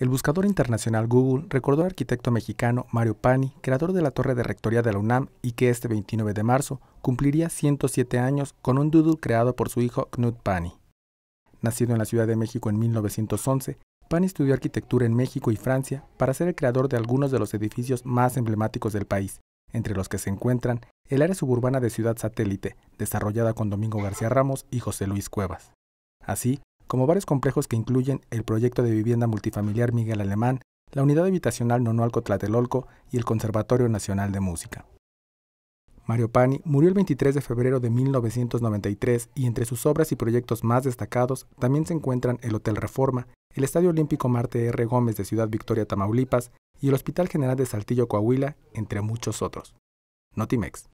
El buscador internacional Google recordó al arquitecto mexicano Mario Pani, creador de la Torre de Rectoría de la UNAM, y que este 29 de marzo cumpliría 107 años con un doodle creado por su hijo Knut Pani. Nacido en la Ciudad de México en 1911, Pani estudió arquitectura en México y Francia para ser el creador de algunos de los edificios más emblemáticos del país, entre los que se encuentran el área suburbana de Ciudad Satélite, desarrollada con Domingo García Ramos y José Luis Cuevas. Así, como varios complejos que incluyen el proyecto de vivienda multifamiliar Miguel Alemán, la unidad habitacional Nonualco Tlatelolco y el Conservatorio Nacional de Música. Mario Pani murió el 23 de febrero de 1993 y entre sus obras y proyectos más destacados también se encuentran el Hotel Reforma, el Estadio Olímpico Marte R. Gómez de Ciudad Victoria, Tamaulipas y el Hospital General de Saltillo, Coahuila, entre muchos otros. Notimex.